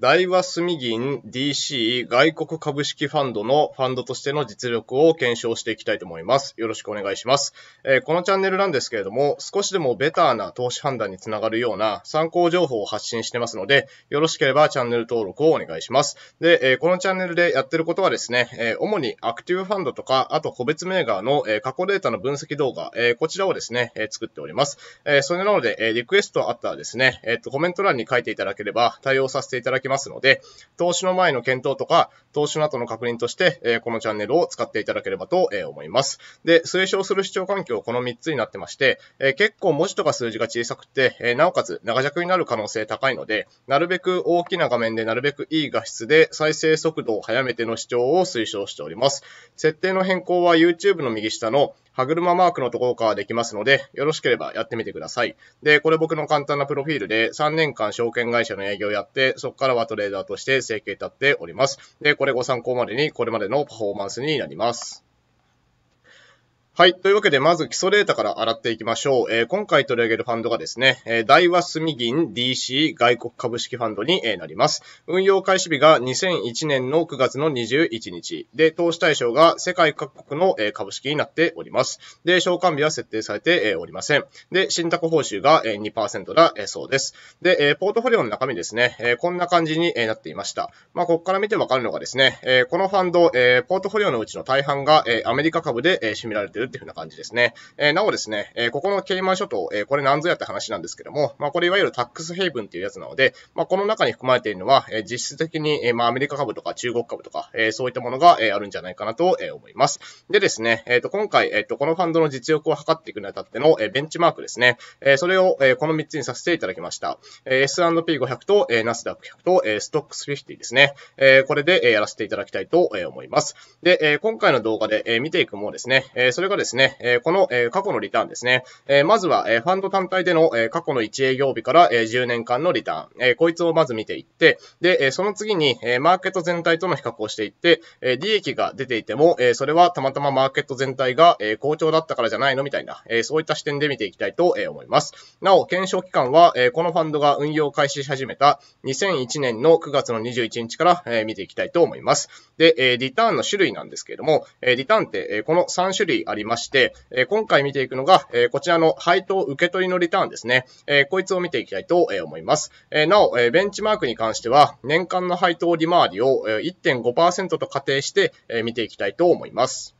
大和住銀 DC 外国株式ファンドのファンドとしての実力を検証していきたいと思います。よろしくお願いします。えー、このチャンネルなんですけれども、少しでもベターな投資判断につながるような参考情報を発信してますので、よろしければチャンネル登録をお願いします。で、えー、このチャンネルでやってることはですね、えー、主にアクティブファンドとか、あと個別銘柄の、え過去データの分析動画、えこちらをですね、え作っております。えそれなので、えリクエストあったらですね、えっと、コメント欄に書いていただければ対応させていただきます。ますので、投資の前の検討とか、投資の後の確認として、えこのチャンネルを使っていただければと思います。で、推奨する視聴環境、この3つになってまして、え結構文字とか数字が小さくて、えなおかつ長尺になる可能性高いので、なるべく大きな画面でなるべくいい画質で再生速度を速めての視聴を推奨しております。設定の変更は YouTube の右下の歯車マークのところからできますので、よろしければやってみてください。で、これ僕の簡単なプロフィールで、3年間証券会社の営業をやって、そこからはトレーダーとして成形立っております。で、これご参考までに、これまでのパフォーマンスになります。はい。というわけで、まず基礎データから洗っていきましょう。えー、今回取り上げるファンドがですね、えー、大和住銀 DC 外国株式ファンドに、えー、なります。運用開始日が2001年の9月の21日。で、投資対象が世界各国の、えー、株式になっております。で、償還日は設定されて、えー、おりません。で、信託報酬が、えー、2%だ、えー、そうです。で、えー、ポートフォリオの中身ですね、えー、こんな感じに、えー、なっていました。まあ、ここから見てわかるのがですね、えー、このファンド、えー、ポートフォリオのうちの大半が、えー、アメリカ株で、えー、占められているるっていうふうな感じですね。えー、なおですね、えー、ここのケイマン諸島、えー、これ何ぞやって話なんですけども、まあ、これいわゆるタックスヘイブンっていうやつなので、まあ、この中に含まれているのは、えー、実質的に、えー、まあ、アメリカ株とか中国株とか、えー、そういったものが、えー、あるんじゃないかなと、えー、思います。でですね、えっ、ー、と、今回、えっ、ー、と、このファンドの実力を測っていくにあたっての、えー、ベンチマークですね。えー、それを、えー、この3つにさせていただきました。えー、S&P500 と、えー、ナスダック100と、えー、ストックス50ですね。えー、これで、えー、やらせていただきたいと、えー、思います。で、えー、今回の動画で、えー、見ていくもですね、えー、それがですね、この、過去のリターンですね。まずは、ファンド単体での、過去の1営業日から、10年間のリターン、こいつをまず見ていって、で、その次に、マーケット全体との比較をしていって、利益が出ていても、それはたまたまマーケット全体が、好調だったからじゃないのみたいな、そういった視点で見ていきたいと、思います。なお、検証期間は、このファンドが運用開始し始めた2001年の9月の21日から、見ていきたいと思います。で、リターンの種類なんですけれども、リターンって、この3種類あります。りまして、え今回見ていくのが、えこちらの配当受け取りのリターンですね。えこいつを見ていきたいと思います。えなお、えベンチマークに関しては、年間の配当利回りを1.5%と仮定して、え見ていきたいと思います。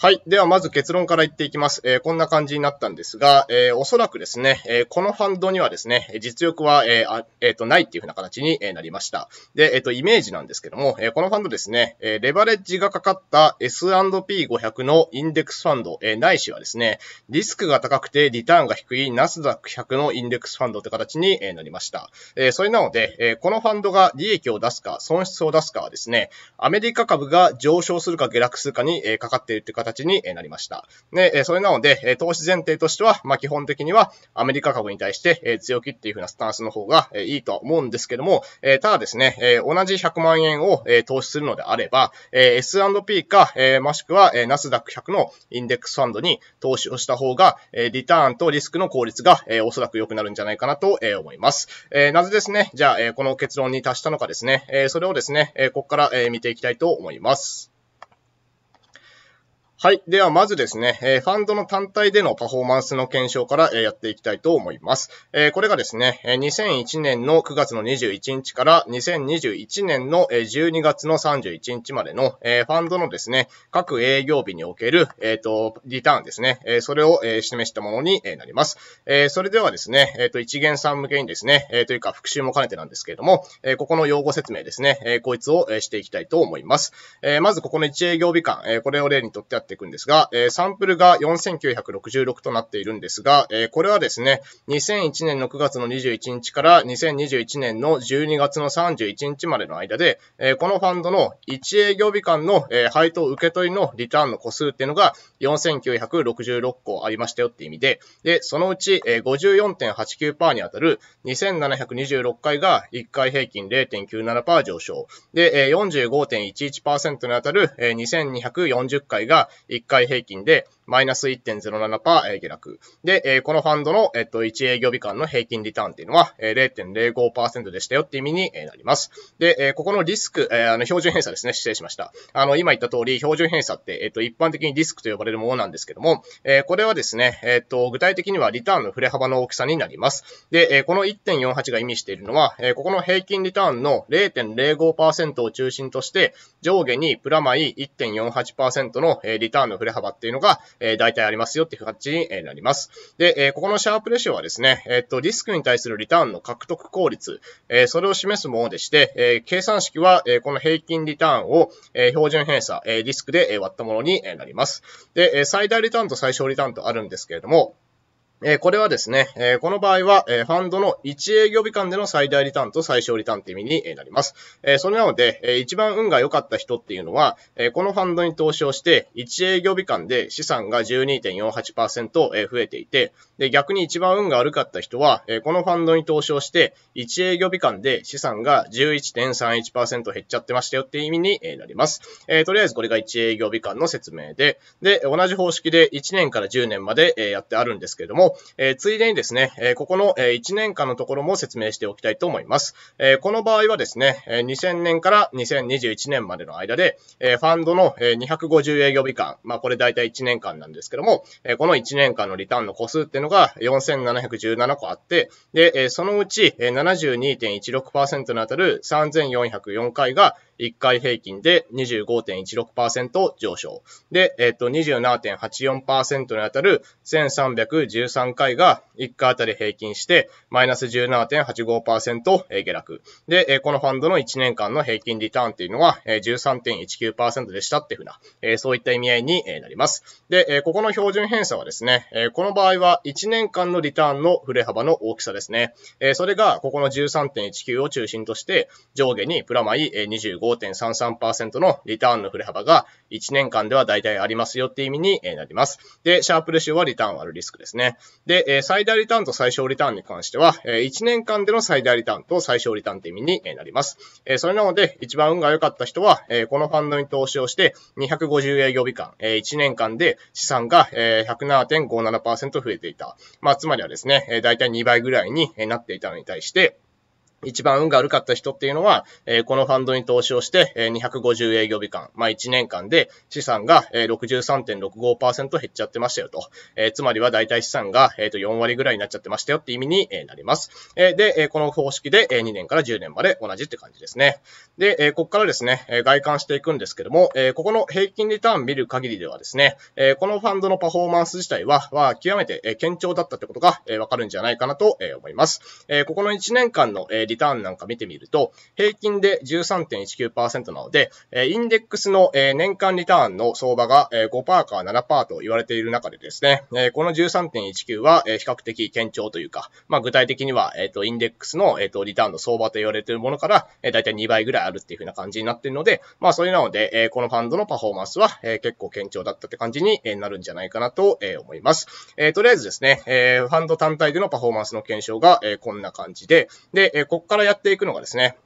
はい。では、まず結論から言っていきます。えー、こんな感じになったんですが、えー、おそらくですね、えー、このファンドにはですね、実力は、えー、えー、と、ないっていうふうな形になりました。で、えっ、と、イメージなんですけども、えこのファンドですね、えレバレッジがかかった S&P500 のインデックスファンド、えないしはですね、リスクが高くてリターンが低いナスダック100のインデックスファンドって形になりました。えそれなので、えこのファンドが利益を出すか、損失を出すかはですね、アメリカ株が上昇するか下落するかにかかっているって形形になりました。で、それなので、投資前提としては、まあ、基本的にはアメリカ株に対して強気っていう風なスタンスの方がいいとは思うんですけども、ただですね、同じ100万円を投資するのであれば、S&P か、もしくはナスダック100のインデックスファンドに投資をした方が、リターンとリスクの効率がおそらく良くなるんじゃないかなと思います。なぜですね、じゃあ、この結論に達したのかですね、それをですね、ここから見ていきたいと思います。はい。では、まずですね、えファンドの単体でのパフォーマンスの検証から、えやっていきたいと思います。えこれがですね、え2001年の9月の21日から2021年の、え12月の31日までの、えファンドのですね、各営業日における、えと、リターンですね、えそれを、え示したものに、えなります。えそれではですね、えと、一元さん向けにですね、えというか復習も兼ねてなんですけれども、えここの用語説明ですね、えこいつを、えしていきたいと思います。えまず、ここの1営業日間、えこれを例にとってってっていくんですが、えー、サンプルが4966となっているんですが、えー、これはですね、2001年の9月の21日から2021年の12月の31日までの間で、えー、このファンドの1営業日間の、えー、配当受け取りのリターンの個数っていうのが4966個ありましたよって意味で、で、そのうち、えー、54.89%に当たる2726回が1回平均0.97%上昇。で、えー、45.11%に当たる、えー、2240回が1回平均でマイナス1.07%、ー、下落。で、えー、このファンドの、えっと、1営業日間の平均リターンっていうのは、えー、0.05%でしたよっていう意味に、えなります。で、えー、ここのリスク、えー、あの、標準偏差ですね。失礼しました。あの、今言った通り、標準偏差って、えっ、と、一般的にリスクと呼ばれるものなんですけども、えー、これはですね、えっ、と、具体的にはリターンの振れ幅の大きさになります。で、えー、この1.48が意味しているのは、えー、ここの平均リターンの0.05%を中心として、上下にプラマイ1.48%の、えリターンの振れ幅っていうのが、えー、大体ありますよっていう形になります。で、えここのシャープレシオはですね、えっと、リスクに対するリターンの獲得効率、えそれを示すものでして、え計算式は、えこの平均リターンを、え標準偏差、えリスクで割ったものになります。で、最大リターンと最小リターンとあるんですけれども、えこれはですね、えこの場合は、えファンドの1営業日間での最大リターンと最小リターンという意味になります。えそれなので、え一番運が良かった人っていうのは、えこのファンドに投資をして、1営業日間で資産が12.48%、増えていて、で、逆に一番運が悪かった人は、えこのファンドに投資をして、1営業日間で資産が11.31%減っちゃってましたよっていう意味になります。えとりあえずこれが1営業日間の説明で、で、同じ方式で1年から10年までやってあるんですけれども、えー、ついでにですね、えー、ここの、え1年間のところも説明しておきたいと思います。えこの場合はですね、え2000年から2021年までの間で、えファンドの、え250営業日間、まあ、これ大体1年間なんですけども、えこの1年間のリターンの個数っていうのが4717個あって、で、えそのうち72.16%にあたる3404回が、1回平均で25.16%上昇。で、えっ、と、27.84%にあたる1313回が1回あたり平均して、マイナス17.85%下落。で、このファンドの1年間の平均リターンっていうのは13.19%でしたっていうふうな、そういった意味合いになります。で、ここの標準偏差はですね、この場合は1年間のリターンの振れ幅の大きさですね。それがここの13.19を中心として上下にプラマイ25 5.33%のリターンの振れ幅が1年間では大体ありますよっていう意味になります。で、シャープレシオはリターンあるリスクですね。で、最大リターンと最小リターンに関しては、1年間での最大リターンと最小リターンって意味になります。それなので、一番運が良かった人は、このファンドに投資をして250営業日間、1年間で資産が107.57%増えていた。まあ、つまりはですね、大体2倍ぐらいになっていたのに対して、一番運が悪かった人っていうのは、えー、このファンドに投資をして、えー、250営業日間、まあ1年間で資産が、えー、63.65%減っちゃってましたよと。えつまりは大体資産が、えー、と4割ぐらいになっちゃってましたよって意味に、えなります。えで、えこの方式で、え2年から10年まで同じって感じですね。で、えここからですね、え外観していくんですけども、えここの平均リターン見る限りではですね、えこのファンドのパフォーマンス自体は、は極めて、堅調だったってことが、えわかるんじゃないかなと、え思います。えここの1年間の、えリターンなんか見てみると、平均で13.19%なので、インデックスの年間リターンの相場が5%か7%と言われている中でですね、この13.19は比較的堅調というか、まあ、具体的には、えっ、と、インデックスの、えっ、と、リターンの相場と言われているものから、えだいたい2倍ぐらいあるっていう風な感じになっているので、まあ、それなので、えこのファンドのパフォーマンスは、え結構堅調だったって感じになるんじゃないかなと、え思います。えとりあえずですね、えファンド単体でのパフォーマンスの検証が、えこんな感じで、で、ここっからやっていくのがですね、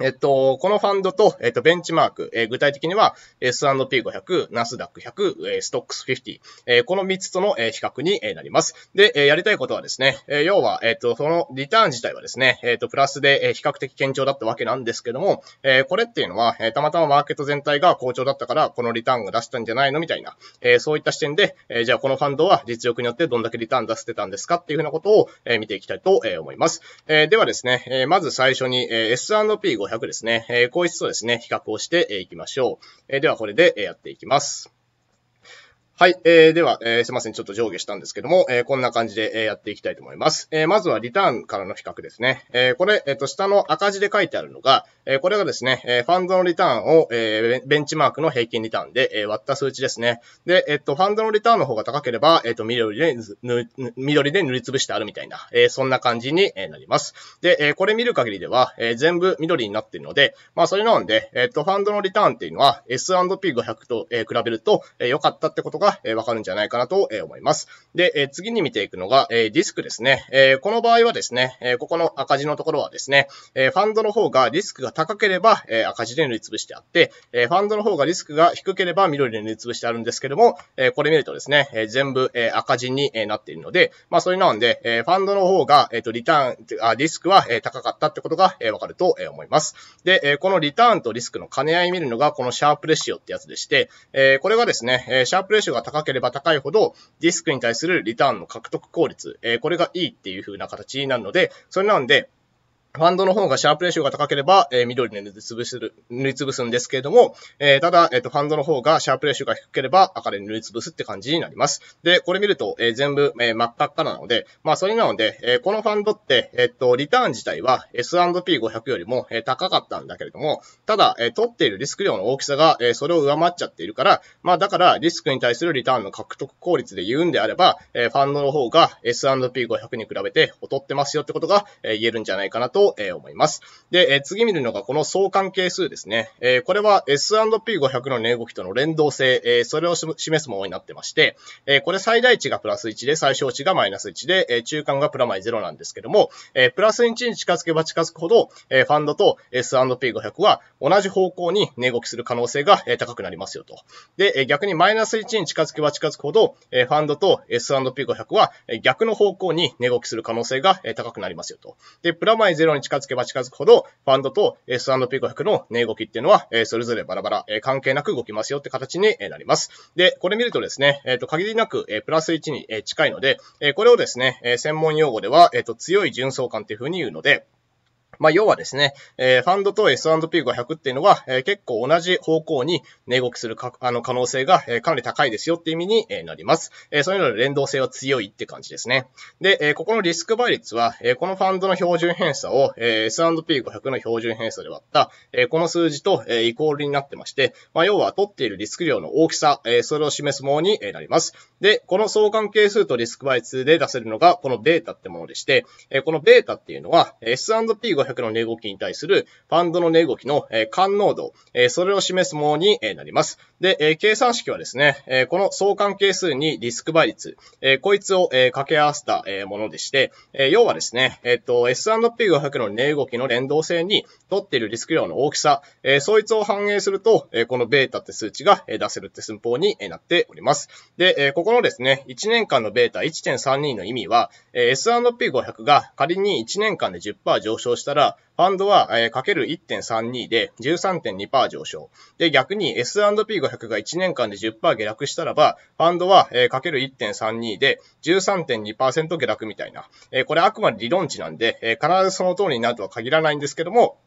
えっと、このファンドと、えっと、ベンチマーク、えー、具体的には S&P500、ナスダック100、えストックス50、えー、この3つとの、えー、比較に、えなります。で、えー、やりたいことはですね、えー、要は、えっと、そのリターン自体はですね、えっと、プラスで、えー、比較的堅調だったわけなんですけども、えー、これっていうのは、えー、たまたまマーケット全体が好調だったから、このリターンが出したんじゃないのみたいな、えー、そういった視点で、えー、じゃあこのファンドは実力によってどんだけリターン出せてたんですかっていうふうなことを、えー、見ていきたいと、え思います。えー、ではですね、えー、まず最初に、えー、S&P500 500ですね。えこういったですね、比較をしていきましょう。えではこれでやっていきます。はい。えー、では、えー、すいません。ちょっと上下したんですけども、えー、こんな感じで、えー、やっていきたいと思います。えー、まずはリターンからの比較ですね。えー、これ、えっ、ー、と、下の赤字で書いてあるのが、えー、これがですね、えー、ファンドのリターンを、えー、ベンチマークの平均リターンで、えー、割った数値ですね。で、えっ、ー、と、ファンドのリターンの方が高ければ、えっ、ー、と、緑で塗りつぶしてあるみたいな、えー、そんな感じになります。で、えー、これ見る限りでは、えー、全部緑になっているので、まあ、それなんで、えっ、ー、と、ファンドのリターンっていうのは、S&P500 と、えー、比べると、えー、良かったってことがが、えー、わかるんじゃないかなと、え思います。で、え次に見ていくのが、えディスクですね。えこの場合はですね、えここの赤字のところはですね、えファンドの方がリスクが高ければ、え赤字で塗りつぶしてあって、えファンドの方がリスクが低ければ緑で塗りつぶしてあるんですけども、えこれ見るとですね、え全部、え赤字に、なっているので、まあ、それなんで、えファンドの方が、えっ、と、リターン、あリスクは、え高かったってことが、えわかると、え思います。で、えこのリターンとリスクの兼ね合い見るのが、このシャープレシオってやつでして、えこれがですね、えシャープレシオが高ければ高いほど、ディスクに対するリターンの獲得効率、えー、これがいいっていう風な形になるので、それなんで、ファンドの方がシャープレーションが高ければ、えー、緑で塗りぶす塗りぶすんですけれども、えー、ただ、えっ、ー、と、ファンドの方がシャープレーションが低ければ赤で塗りつぶすって感じになります。で、これ見ると、えー、全部、えー、真っ赤っかなので、まあ、それなので、えー、このファンドって、えっ、と、リターン自体は S&P500 よりも、えー、高かったんだけれども、ただ、えー、取っているリスク量の大きさが、えー、それを上回っちゃっているから、まあ、だから、リスクに対するリターンの獲得効率で言うんであれば、えー、ファンドの方が S&P500 に比べて劣ってますよってことが、えー、言えるんじゃないかなとえ思います。で、え次見るのがこの相関係数ですね。えこれは S&P500 の値動きとの連動性、えそれを示すものになってまして、えこれ最大値がプラス1で、最小値がマイナス1で、え中間がプラマイ0なんですけども、えプラス1に近づけば近づくほど、えファンドと S&P500 は同じ方向に値動きする可能性が、え高くなりますよと。で、え逆にマイナス1に近づけば近づくほど、えファンドと S&P500 は逆の方向に値動きする可能性が、え高くなりますよと。で、プラマイ0に近づけば近づくほど、ファンドと S&P500 の値動きっていうのは、えそれぞれバラバラ、え関係なく動きますよって形になります。で、これ見るとですね、えっ、と、限りなく、えプラス1に近いので、えこれをですね、え専門用語では、えっ、と、強い純相関っていうふうに言うので、まあ、要はですね、えー、ファンドと S&P500 っていうのは、えー、結構同じ方向に値動きするかあの可能性が、えー、かなり高いですよっていう意味に、えー、なります。えー、そういうので連動性は強いって感じですね。で、えー、ここのリスク倍率は、えー、このファンドの標準偏差を、えー、S&P500 の標準偏差で割った、えー、この数字と、えー、イコールになってまして、まあ、要は取っているリスク量の大きさ、えー、それを示すものに、なります。で、この相関係数とリスク倍数で出せるのが、このベータってものでして、えこのベータっていうのは、S&P500 の値動きに対するファンドの値動きの、え感濃度、えそれを示すものに、えなります。で、え計算式はですね、えこの相関係数にリスク倍率、えこいつを、え掛け合わせた、えものでして、え要はですね、えっ、と、S&P500 の値動きの連動性にとっているリスク量の大きさ、えそいつを反映すると、えこのベータって数値が、え出せるって寸法に、えなっております。で、えここのですね、1年間のベータ1.32の意味は、え S&P500 が仮に1年間で10%上昇したら、ファンドは、えかける1.32で13.2%上昇。で、逆に S&P500 が1年間で10%下落したらば、ファンドは、えかける1.32で13.2%下落みたいな。えこれあくまで理論値なんで、え必ずその通りになるとは限らないんですけども、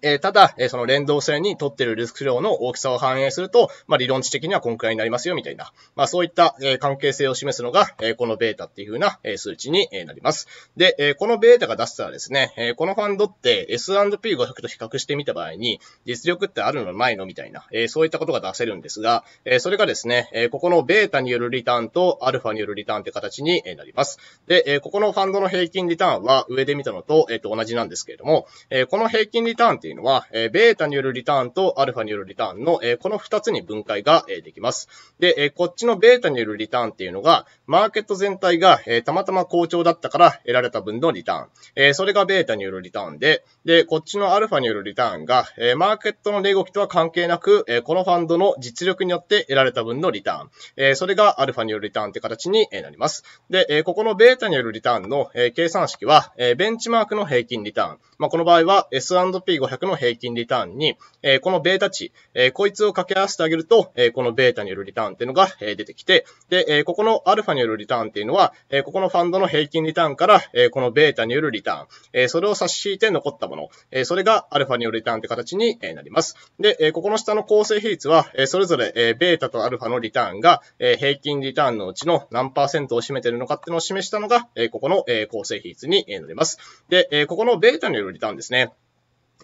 えー、ただ、えー、その連動性に取ってるリスク量の大きさを反映すると、まあ、理論値的にはこんくらいになりますよ、みたいな。まあ、そういった、えー、関係性を示すのが、えこのベータっていうふうな、え数値に、えなります。で、えこのベータが出したらですね、えこのファンドって S&P500 と比較してみた場合に、実力ってあるのないのみたいな、えそういったことが出せるんですが、えそれがですね、えここのベータによるリターンとアルファによるリターンって形に、えなります。で、えここのファンドの平均リターンは上で見たのと、えと、同じなんですけれども、えこの平均リターンっていうのは、えー、ベータによるリターンとアルファによるリターンの、えー、この2つに分解が、えー、できます。で、えー、こっちのベータによるリターンっていうのが、マーケット全体が、えー、たまたま好調だったから得られた分のリターン。えー、それがベータによるリターンで、で、こっちのアルファによるリターンが、えー、マーケットの値動きとは関係なく、えー、このファンドの実力によって得られた分のリターン。えー、それがアルファによるリターンって形になります。で、えー、ここのベータによるリターンの、えー、計算式は、えー、ベンチマークの平均リターン。まあ、この場合は S&P500 1 0 0の平均リターンに、えこのベータ値、えこいつを掛け合わせてあげると、えこのベータによるリターンっていうのが、え出てきて、で、えここのアルファによるリターンっていうのは、えここのファンドの平均リターンから、えこのベータによるリターン、えそれを差し引いて残ったもの、えそれがアルファによるリターンって形になります。で、えここの下の構成比率は、えそれぞれ、えベータとアルファのリターンが、え平均リターンのうちの何パーセントを占めてるのかっていうのを示したのが、えここの、え構成比率になります。で、えここのベータによるリターンですね。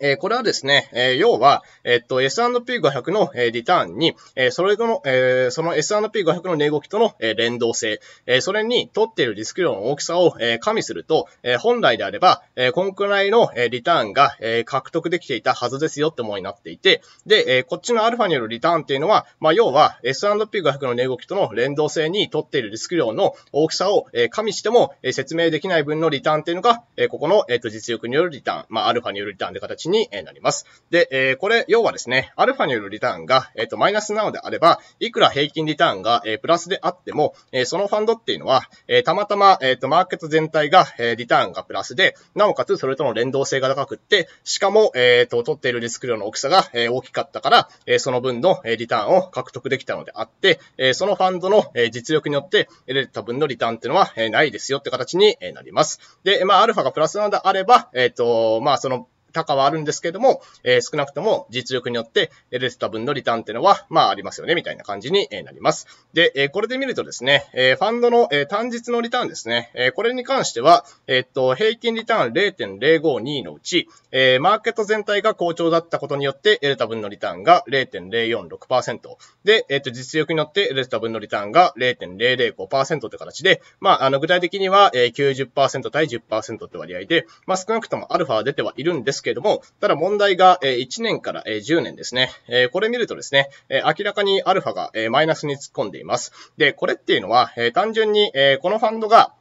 えー、これはですね、えー、要は、えー、っと、S&P500 の、えリターンに、えそれの、えその S&P500 の値動きとの、え連動性、えそれに取っているリスク量の大きさを、え加味すると、え本来であれば、えこんくらいの、えリターンが、え獲得できていたはずですよってものになっていて、で、えこっちのアルファによるリターンっていうのは、まあ、要は S&P500 の値動きとの連動性に取っているリスク量の大きさを、え加味しても、え説明できない分のリターンっていうのが、えここの、えっと、実力によるリターン、まあ、アルファによるリターンで形になります。で、えこれ、要はですね、アルファによるリターンが、えっ、と、マイナスなのであれば、いくら平均リターンが、えプラスであっても、えそのファンドっていうのは、えたまたま、えっ、と、マーケット全体が、えリターンがプラスで、なおかつそれとの連動性が高くって、しかも、えっ、と、取っているリスク量の大きさが、え大きかったから、えその分の、えリターンを獲得できたのであって、えそのファンドの、え実力によって得られた分のリターンっていうのは、えないですよって形になります。で、まあ、アルファがプラスなのであれば、えっ、と、まあ、その、高はあるんですけれども、えー、少なくとも実力によって、レスタ分のリターンっていうのは、まあありますよね、みたいな感じになります。で、えー、これで見るとですね、えー、ファンドの、えー、単日のリターンですね、えー、これに関しては、えー、っと、平均リターン0.052のうち、えー、マーケット全体が好調だったことによって、得れた分のリターンが0.046%。で、えー、っと、実力によって得れた分のリターンが0.005%って形で、まあ、あの、具体的には、えー、90%対10%って割合で、まあ、少なくともアルファは出てはいるんですけどけれども、ただ問題が1年から10年ですね。これ見るとですね、明らかにアルファがマイナスに突っ込んでいます。で、これっていうのは、単純にこのファンドが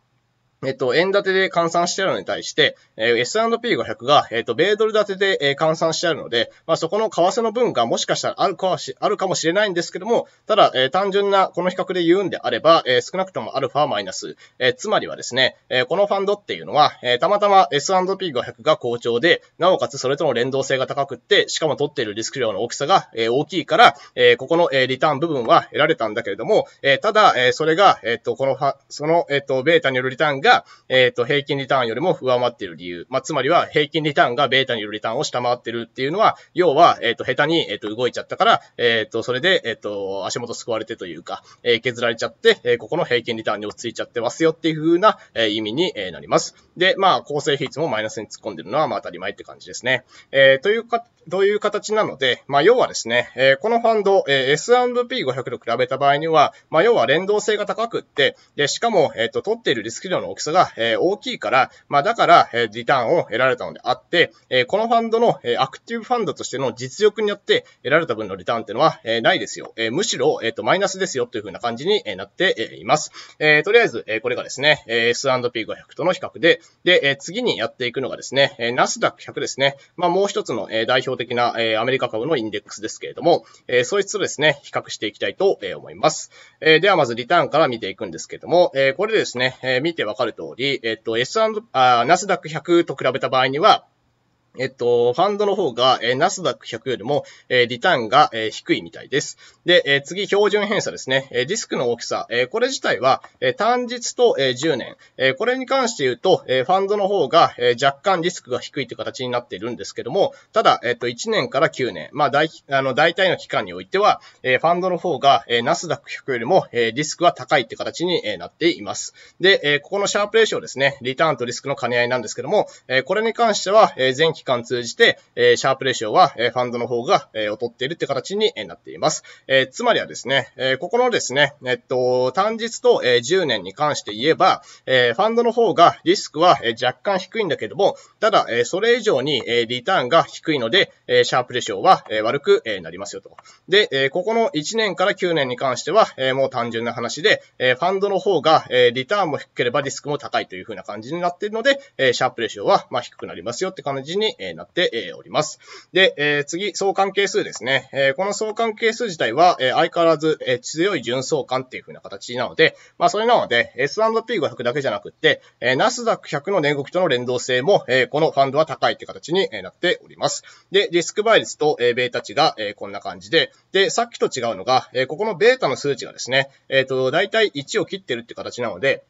えっと、円建てで換算してあるのに対して、えー、S&P500 が、えっと、米ドル建てで、えー、換算してあるので、まあ、そこの為替の分がもしかしたらあるかし、あるかもしれないんですけども、ただ、えー、単純なこの比較で言うんであれば、えー、少なくともアルファマイナス、えー、つまりはですね、えー、このファンドっていうのは、えー、たまたま S&P500 が好調で、なおかつそれとの連動性が高くって、しかも取っているリスク量の大きさが、えー、大きいから、えー、ここの、えー、リターン部分は得られたんだけれども、えー、ただ、えー、それが、えっ、ー、と、このファ、その、えっ、ー、と、ベータによるリターンがが、えっ、ー、と、平均リターンよりも上回っている理由。まあ、つまりは、平均リターンがベータによるリターンを下回ってるっていうのは、要は、えっ、ー、と、下手に、えっ、と、動いちゃったから、えっ、と、それで、えっ、と、足元救われてというか、えー、削られちゃって、えここの平均リターンに落ち着いちゃってますよっていう風な、え意味に、えなります。で、まあ、構成比率もマイナスに突っ込んでるのは、まあ、当たり前って感じですね。えというか、どういう形なので、まあ、要はですね、えー、このファンド、えー、S&P500 と比べた場合には、まあ、要は連動性が高くって、で、しかも、えっ、ー、と、取っているリスク量の大きさが、えー、大きいから、まあ、だから、えー、リターンを得られたのであって、えー、このファンドの、えー、アクティブファンドとしての実力によって得られた分のリターンっていうのは、えー、ないですよ。えー、むしろ、えっ、ー、と、マイナスですよというふうな感じに、えなっています。えー、とりあえず、えー、これがですね、えー、S&P500 との比較で、で、えー、次にやっていくのがですね、えナスダック100ですね。まあ、もう一つの、えー、代表的な、えー、アメリカ株のインデックスですけれども、えー、そいつとですね、比較していきたいと思います。えー、ではまずリターンから見ていくんですけれども、えー、これですね、えー、見てわかる通り、えっ、と、S&、ナスダック100と比べた場合には、えっと、ファンドの方が、えナスダック100よりも、えリターンが、え低いみたいです。で、え次、標準偏差ですね。えディスクの大きさ、えこれ自体は、え単日と、え10年。えこれに関して言うと、えファンドの方が、え若干リスクが低いという形になっているんですけども、ただ、えっと、1年から9年。まあ、大、あの、大体の期間においては、えファンドの方が、えナスダック100よりも、えリスクは高いって形に、えなっています。で、えここのシャープレーションですね、リターンとリスクの兼ね合いなんですけども、えこれに関しては、え前期間通じて、えシャープレシオは、えファンドの方が、え劣っているって形になっています。えつまりはですね、えここのですね、えっと、単日と、え10年に関して言えば、えファンドの方がリスクは、え若干低いんだけども、ただ、えそれ以上に、えリターンが低いので、えシャープレシオは、え悪く、えなりますよと。で、えここの1年から9年に関しては、えもう単純な話で、えファンドの方が、えリターンも低ければリスクも高いというふうな感じになっているので、えシャープレシオは、ま低くなりますよって感じにえなっております。で、次、相関係数ですね。この相関係数自体は、相変わらず、強い純相関っていう風な形なので、まあ、それなので、S&P500 だけじゃなくて、ナスダック100の値動きとの連動性も、このファンドは高いって形になっております。で、リスク倍率と、ベータ値が、こんな感じで、で、さっきと違うのが、ここのベータの数値がですね、えっ、と、だいたい1を切ってるって形なので、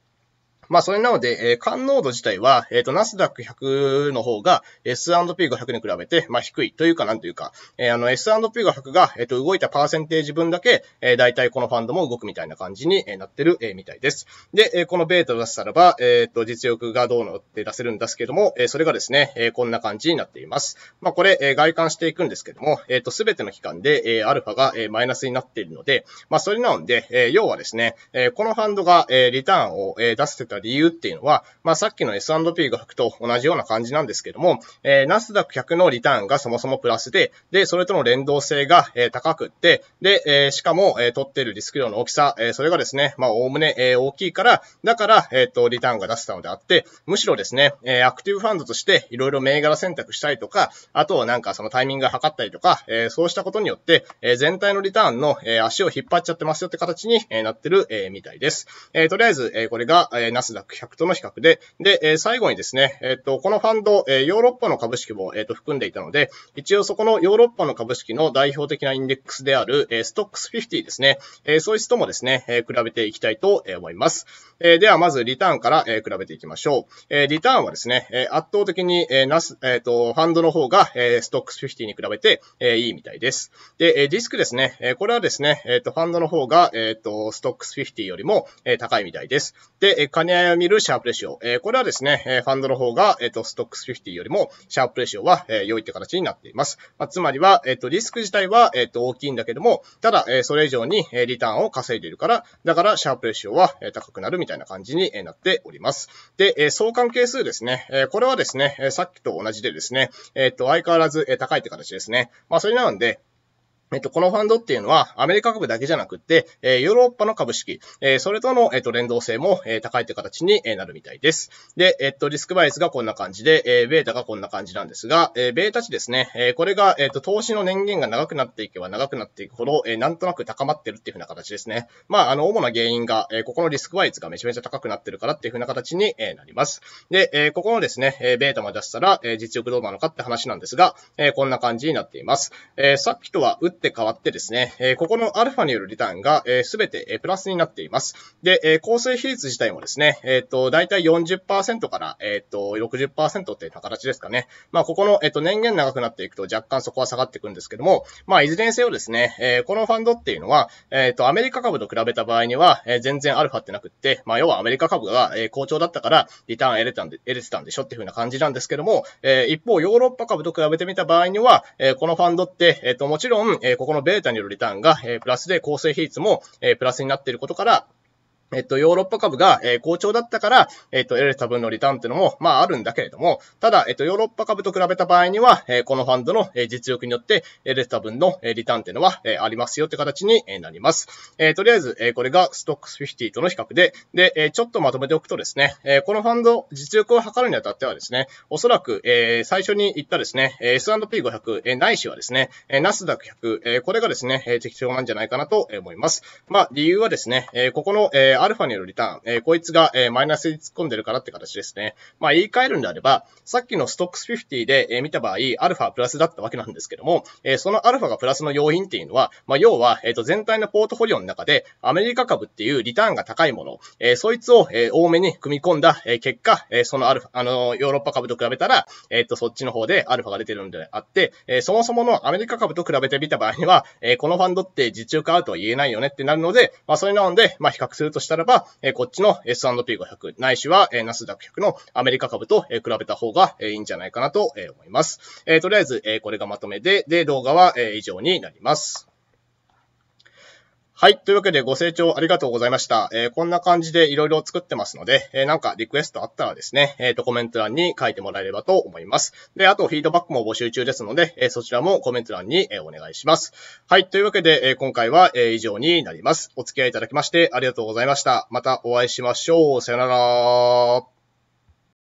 まあ、それなので、えー、感濃度自体は、えっ、ー、と、ナスダック100の方が S&P500 に比べて、まあ、低いというか、なんというか、えー、あの、S&P500 が、えっ、ー、と、動いたパーセンテージ分だけ、えー、大体このファンドも動くみたいな感じに、なってる、えー、みたいです。で、えー、このベータを出したらば、えっ、ー、と、実力がどうのって出せるんですけども、えー、それがですね、えー、こんな感じになっています。まあ、これ、えー、外観していくんですけども、えっ、ー、と、すべての期間で、えー、アルファが、えー、マイナスになっているので、まあ、それなので、えー、要はですね、えー、このファンドが、えー、リターンを、えー、出せてたした理由っていうのは、まあ、さっきの S&P が吹くと同じような感じなんですけども、えー、ナスダック100のリターンがそもそもプラスで、で、それとの連動性が、えー、高くって、で、えー、しかも、えー、取ってるリスク量の大きさ、えー、それがですね、まあ、おおむね、えー、大きいから、だから、えっ、ー、と、リターンが出せたのであって、むしろですね、えー、アクティブファンドとして、いろいろ銘柄選択したりとか、あと、なんかそのタイミングが測ったりとか、えー、そうしたことによって、えー、全体のリターンの、えー、足を引っ張っちゃってますよって形に、えー、なってる、えー、みたいです。えー、とりあえず、えー、これが、えー、スダック100との比較で、で、え最後にですね、えっ、と、このファンド、えヨーロッパの株式も、えっ、と、含んでいたので、一応そこのヨーロッパの株式の代表的なインデックスである、えストックス50ですね、えそういつともですね、え比べていきたいと思います。えでは、まずリターンから、え比べていきましょう。えリターンはですね、え圧倒的に、えナス、えっ、と、ファンドの方が、えストックス50に比べて、えいいみたいです。で、えディスクですね、えこれはですね、えっ、と、ファンドの方が、えっ、と、ストックス50よりも、え高いみたいです。で、え金えー、見るシャープレシオ。えー、これはですね、えファンドの方が、えっ、ー、と、ストックス50よりも、シャープレシオは、え良いって形になっています。まあ、つまりは、えっ、と、リスク自体は、えっ、と、大きいんだけども、ただ、えそれ以上に、えリターンを稼いでいるから、だから、シャープレシオは、え高くなるみたいな感じに、えなっております。で、え相関係数ですね。えこれはですね、えさっきと同じでですね、えっ、と、相変わらず、え高いって形ですね。まあ、それなので、えっと、このファンドっていうのは、アメリカ株だけじゃなくって、えヨーロッパの株式、えそれとの、えっと、連動性も、え高いって形に、えなるみたいです。で、えっと、リスクバイスがこんな感じで、えベータがこんな感じなんですが、えベータ値ですね、えこれが、えっと、投資の年限が長くなっていけば長くなっていくほど、えなんとなく高まってるっていう風な形ですね。まあ、あの、主な原因が、えここのリスクバイスがめちゃめちゃ高くなってるからっていう風な形に、えなります。で、えここのですね、えベータまで出したら、え実力どうなのかって話なんですが、えこんな感じになっています。えさっきとは打っって変わってですね、えここのアルファによるリターンが、えー、て、えプラスになっています。で、え構成比率自体もですね、えっ、ー、と、だいたい40%から、えっ、ー、と、60%っていう形ですかね。まあ、ここの、えっ、と、年限長くなっていくと若干そこは下がっていくんですけども、まあ、いずれにせよですね、えこのファンドっていうのは、えっ、と、アメリカ株と比べた場合には、え全然アルファってなくって、まあ、要はアメリカ株が、え好調だったから、リターン得れたんで、得れてたんでしょっていうふうな感じなんですけども、え一方、ヨーロッパ株と比べてみた場合には、えこのファンドって、えっ、と、もちろん、えここのベータによるリターンが、えプラスで構成比率も、えプラスになっていることから、えっと、ヨーロッパ株が、えー、好調だったから、えっと、得られた分のリターンっていうのも、まあ、あるんだけれども、ただ、えっと、ヨーロッパ株と比べた場合には、えー、このファンドの、えー、実力によって、得られた分の、えー、リターンっていうのは、えー、ありますよって形に、えー、なります。えー、とりあえず、えー、これがストックス50との比較で、で、えー、ちょっとまとめておくとですね、えー、このファンド、実力を測るにあたってはですね、おそらく、えー、最初に言ったですね、え S&P500、えー、ないしはですね、えー、ナスダック100、えー、これがですね、えー、適当なんじゃないかなと思います。まあ、理由はですね、えー、ここの、えーえアルファによるリターン、えー、こいつが、えー、マイナスに突っ込んでるからって形ですね。まあ、言い換えるんであれば、さっきのストックス50で、えー、見た場合、アルファプラスだったわけなんですけども、えー、そのアルファがプラスの要因っていうのは、まあ、要は、えっ、ー、と、全体のポートフォリオの中で、アメリカ株っていうリターンが高いもの、えー、そいつを、えー、多めに組み込んだ、えー、結果、えー、そのアルファ、あのヨーロッパ株と比べたら、えっ、と、そっちの方でアルファが出てるんであって、えー、そもそものアメリカ株と比べてみた場合には、えー、このファンドって中化アウトは言えないよねってなるので、まあ、それなので、まあ、比較するとしたらば、えこっちの S&P500 ないしは、えナスダック100のアメリカ株と、え比べた方が、えいいんじゃないかなと、え思います。えとりあえず、えこれがまとめで、で、動画は、え以上になります。はい。というわけでご清聴ありがとうございました。えー、こんな感じでいろいろ作ってますので、えー、なんかリクエストあったらですね、えっ、ー、と、コメント欄に書いてもらえればと思います。で、あとフィードバックも募集中ですので、えそちらもコメント欄に、えお願いします。はい。というわけで、え今回は、え以上になります。お付き合いいただきましてありがとうございました。またお会いしましょう。さよなら。